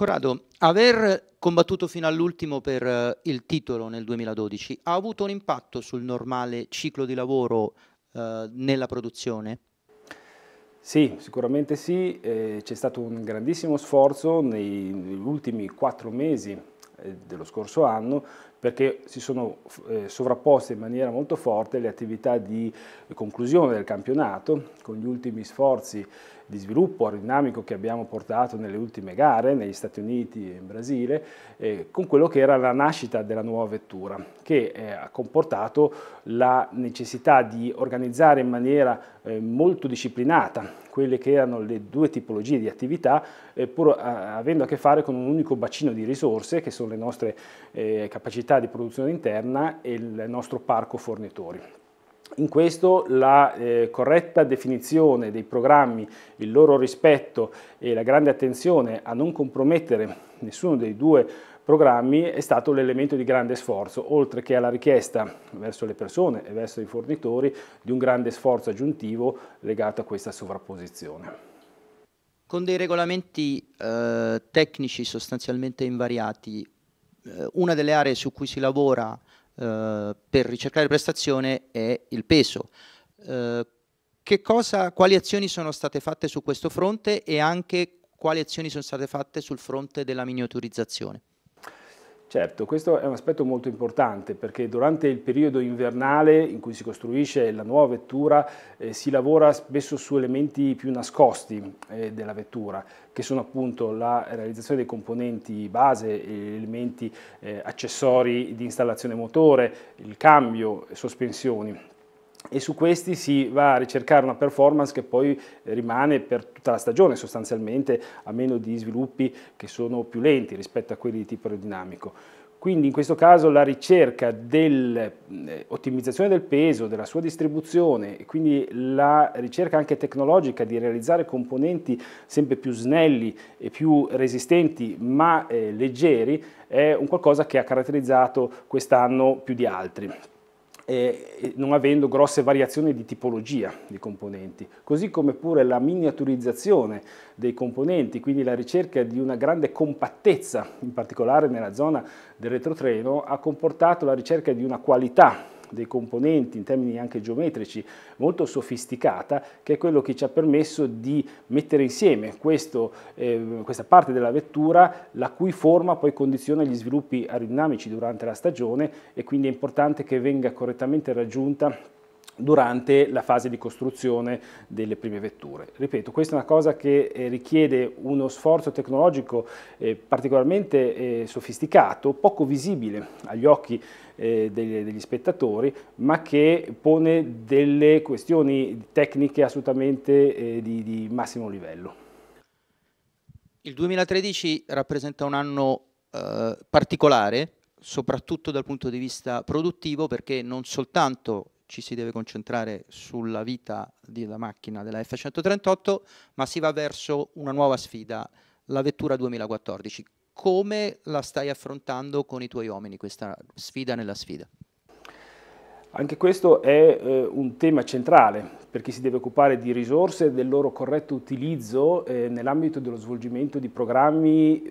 Corrado, aver combattuto fino all'ultimo per eh, il titolo nel 2012 ha avuto un impatto sul normale ciclo di lavoro eh, nella produzione? Sì, sicuramente sì, eh, c'è stato un grandissimo sforzo nei, negli ultimi quattro mesi eh, dello scorso anno perché si sono eh, sovrapposte in maniera molto forte le attività di conclusione del campionato con gli ultimi sforzi di sviluppo aerodinamico che abbiamo portato nelle ultime gare negli Stati Uniti e in Brasile, eh, con quello che era la nascita della nuova vettura, che eh, ha comportato la necessità di organizzare in maniera eh, molto disciplinata quelle che erano le due tipologie di attività, eh, pur eh, avendo a che fare con un unico bacino di risorse, che sono le nostre eh, capacità di produzione interna e il nostro parco fornitori. In questo la eh, corretta definizione dei programmi, il loro rispetto e la grande attenzione a non compromettere nessuno dei due programmi è stato l'elemento di grande sforzo, oltre che alla richiesta verso le persone e verso i fornitori di un grande sforzo aggiuntivo legato a questa sovrapposizione. Con dei regolamenti eh, tecnici sostanzialmente invariati, eh, una delle aree su cui si lavora eh, per ricercare prestazione è il peso. Eh, cosa, quali azioni sono state fatte su questo fronte e anche quali azioni sono state fatte sul fronte della miniaturizzazione? Certo, questo è un aspetto molto importante perché durante il periodo invernale in cui si costruisce la nuova vettura eh, si lavora spesso su elementi più nascosti eh, della vettura che sono appunto la realizzazione dei componenti base, elementi eh, accessori di installazione motore, il cambio, sospensioni e su questi si va a ricercare una performance che poi rimane per tutta la stagione sostanzialmente, a meno di sviluppi che sono più lenti rispetto a quelli di tipo aerodinamico. Quindi in questo caso la ricerca dell'ottimizzazione eh, del peso, della sua distribuzione e quindi la ricerca anche tecnologica di realizzare componenti sempre più snelli e più resistenti ma eh, leggeri è un qualcosa che ha caratterizzato quest'anno più di altri eh, non avendo grosse variazioni di tipologia di componenti, così come pure la miniaturizzazione dei componenti, quindi la ricerca di una grande compattezza, in particolare nella zona del retrotreno, ha comportato la ricerca di una qualità dei componenti in termini anche geometrici molto sofisticata che è quello che ci ha permesso di mettere insieme questo, eh, questa parte della vettura la cui forma poi condiziona gli sviluppi aerodinamici durante la stagione e quindi è importante che venga correttamente raggiunta durante la fase di costruzione delle prime vetture. Ripeto, questa è una cosa che eh, richiede uno sforzo tecnologico eh, particolarmente eh, sofisticato, poco visibile agli occhi degli, spettatori, ma che pone delle questioni tecniche assolutamente di massimo livello. Il 2013 rappresenta un anno particolare, soprattutto dal punto di vista produttivo, perché non soltanto ci si deve concentrare sulla vita della macchina della F138, ma si va verso una nuova sfida, la vettura 2014. Come la stai affrontando con i tuoi uomini questa sfida nella sfida? Anche questo è eh, un tema centrale per chi si deve occupare di risorse e del loro corretto utilizzo eh, nell'ambito dello svolgimento di programmi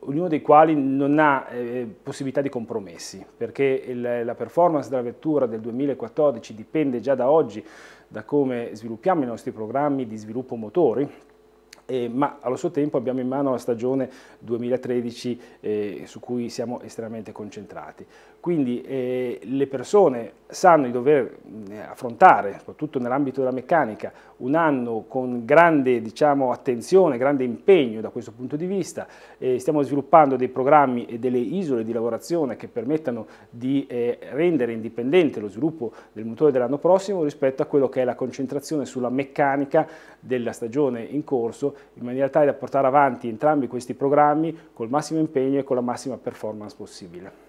ognuno dei quali non ha eh, possibilità di compromessi, perché il, la performance della vettura del 2014 dipende già da oggi da come sviluppiamo i nostri programmi di sviluppo motori, eh, ma allo stesso tempo abbiamo in mano la stagione 2013 eh, su cui siamo estremamente concentrati. Quindi eh, le persone sanno di dover eh, affrontare, soprattutto nell'ambito della meccanica, un anno con grande diciamo, attenzione, grande impegno da questo punto di vista. Eh, stiamo sviluppando dei programmi e delle isole di lavorazione che permettano di eh, rendere indipendente lo sviluppo del motore dell'anno prossimo rispetto a quello che è la concentrazione sulla meccanica della stagione in corso, in maniera tale da portare avanti entrambi questi programmi col massimo impegno e con la massima performance possibile.